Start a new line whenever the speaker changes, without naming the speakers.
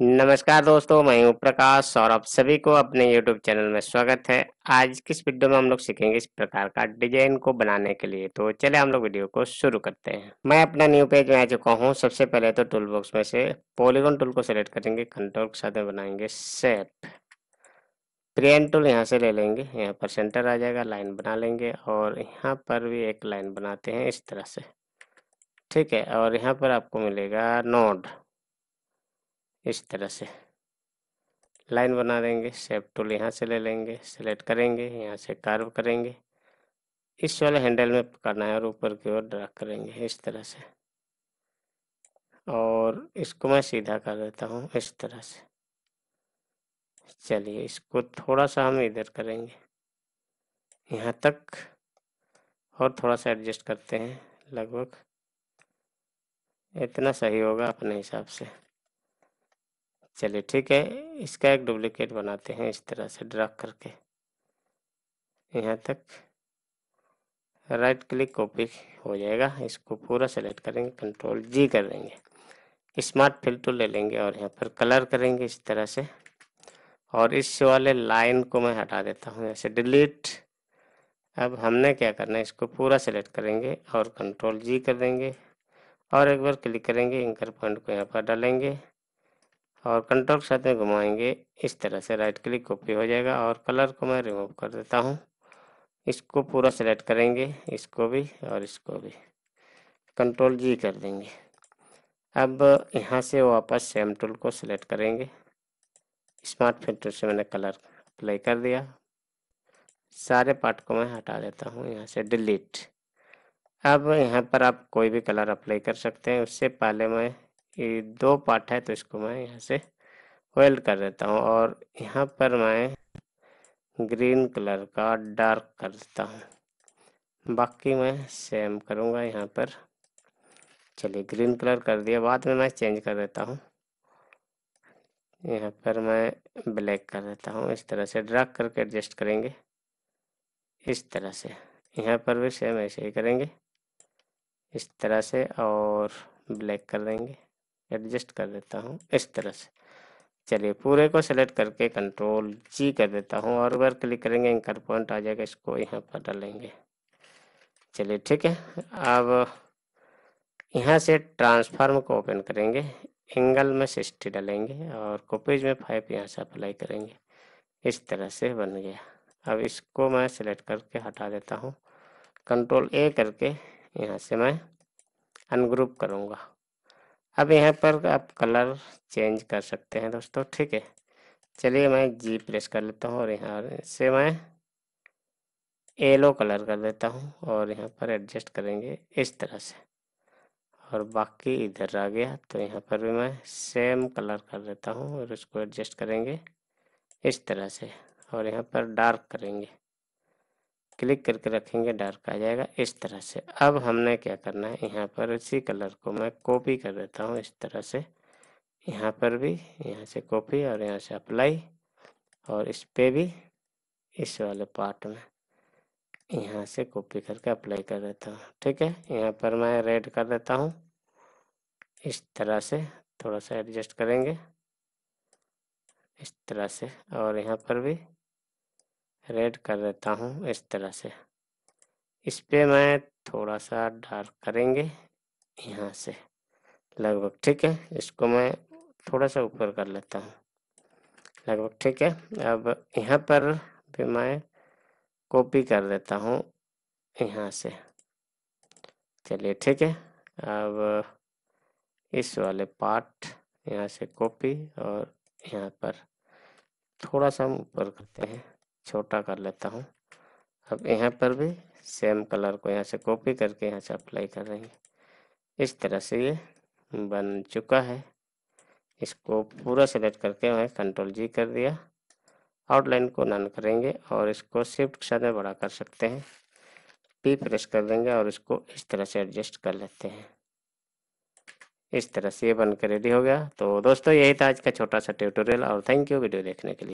नमस्कार दोस्तों मैं हूं प्रकाश और आप सभी को अपने YouTube चैनल में स्वागत है आज किस वीडियो में हम लोग सीखेंगे इस प्रकार का डिजाइन को बनाने के लिए तो चले हम लोग वीडियो को शुरू करते हैं मैं अपना न्यू पेज में आ चुका हूं सबसे पहले तो टूल बॉक्स में से पॉलीगॉन टूल को सिलेक्ट करेंगे कंट्रोल के साथ में बनाएंगे सेट प्रियन टूल यहाँ से ले लेंगे यहाँ पर सेंटर आ जाएगा लाइन बना लेंगे और यहाँ पर भी एक लाइन बनाते हैं इस तरह से ठीक है और यहाँ पर आपको मिलेगा नोड इस तरह से लाइन बना देंगे सेप टूल यहाँ से ले लेंगे सेलेक्ट करेंगे यहाँ से कार्व करेंगे इस वाले हैंडल में पकड़ना है और ऊपर की ओर ड्रा करेंगे इस तरह से और इसको मैं सीधा कर देता हूँ इस तरह से चलिए इसको थोड़ा सा हम इधर करेंगे यहाँ तक और थोड़ा सा एडजस्ट करते हैं लगभग इतना सही होगा अपने हिसाब से चलिए ठीक है इसका एक डुप्लीकेट बनाते हैं इस तरह से ड्रा करके यहाँ तक राइट क्लिक कॉपी हो जाएगा इसको पूरा सेलेक्ट करेंगे कंट्रोल जी कर देंगे स्मार्ट फिल्टर तो ले लेंगे और यहाँ पर कलर करेंगे इस तरह से और इस वाले लाइन को मैं हटा देता हूँ जैसे डिलीट अब हमने क्या करना है इसको पूरा सेलेक्ट करेंगे और कंट्रोल जी कर देंगे और एक बार क्लिक करेंगे इंकर पॉइंट को यहाँ पर डालेंगे और कंट्रोल साथ में घुमाएंगे इस तरह से राइट क्लिक कॉपी हो जाएगा और कलर को मैं रिमूव कर देता हूँ इसको पूरा सेलेक्ट करेंगे इसको भी और इसको भी कंट्रोल जी कर देंगे अब यहाँ से वापस सेम टूल को सिलेक्ट करेंगे स्मार्ट फिल टूल से मैंने कलर अप्लाई कर दिया सारे पार्ट को मैं हटा देता हूँ यहाँ से डिलीट अब यहाँ पर आप कोई भी कलर अप्लाई कर सकते हैं उससे पहले मैं ये दो पार्ट है तो इसको मैं यहाँ से वेल्ड कर देता हूँ और यहाँ पर मैं ग्रीन कलर का डार्क कर देता हूँ बाकी मैं सेम करूँगा यहाँ पर चलिए ग्रीन कलर कर दिया बाद में मैं चेंज कर देता हूँ यहाँ पर मैं ब्लैक कर देता हूँ इस तरह से ड्रैग करके एडजस्ट करेंगे इस तरह से यहाँ पर भी सेम ऐसे ही करेंगे इस तरह से और ब्लैक कर देंगे एडजस्ट कर देता हूँ इस तरह से चलिए पूरे को सेलेक्ट करके कंट्रोल जी कर देता हूँ और अगर क्लिक करेंगे एंकर पॉइंट आ जाएगा इसको यहाँ पर डालेंगे चलिए ठीक है अब यहाँ से ट्रांसफार्म को ओपन करेंगे एंगल में सिक्सटी डालेंगे और कॉपीज में फाइव यहाँ से अप्लाई करेंगे इस तरह से बन गया अब इसको मैं सिलेक्ट करके हटा देता हूँ कंट्रोल ए करके यहाँ से मैं अनग्रुप करूँगा अब यहाँ पर आप कलर चेंज कर सकते हैं दोस्तों ठीक है चलिए मैं जी प्रेस कर लेता हूँ और यहाँ से मैं येलो कलर कर देता हूँ और यहाँ पर एडजस्ट करेंगे इस तरह से और बाकी इधर आ गया तो यहाँ पर भी मैं सेम कलर कर देता हूँ और इसको एडजस्ट करेंगे इस तरह से और यहाँ पर डार्क करेंगे क्लिक करके रखेंगे डार्क आ जाएगा इस तरह से अब हमने क्या करना है यहाँ पर इसी कलर को मैं कॉपी कर देता हूँ इस तरह से यहाँ पर भी यहाँ से कॉपी और यहाँ से अप्लाई और इस पे भी इस वाले पार्ट में यहाँ से कॉपी करके अप्लाई कर देता हूँ ठीक है यहाँ पर मैं रेड कर देता हूँ इस तरह से थोड़ा सा एडजस्ट करेंगे इस तरह से और यहाँ पर भी रेड कर देता हूँ इस तरह से इस पर मैं थोड़ा सा डार्क करेंगे यहाँ से लगभग ठीक है इसको मैं थोड़ा सा ऊपर कर लेता हूँ लगभग ठीक है अब यहाँ पर भी मैं कॉपी कर देता हूँ यहाँ से चलिए ठीक है अब इस वाले पार्ट यहाँ से कॉपी और यहाँ पर थोड़ा सा हम ऊपर करते हैं छोटा कर लेता हूँ अब यहाँ पर भी सेम कलर को यहाँ से कॉपी करके यहाँ से अप्लाई कर करेंगे इस तरह से ये बन चुका है इसको पूरा सेलेक्ट करके वहाँ कंट्रोल जी कर दिया आउटलाइन को नन करेंगे और इसको शिफ्ट के साथ में बड़ा कर सकते हैं पी प्रेस कर देंगे और इसको इस तरह से एडजस्ट कर लेते हैं इस तरह से ये बनकर रेडी हो गया तो दोस्तों यही था आज का छोटा सा ट्यूटोरियल और थैंक यू वीडियो देखने के लिए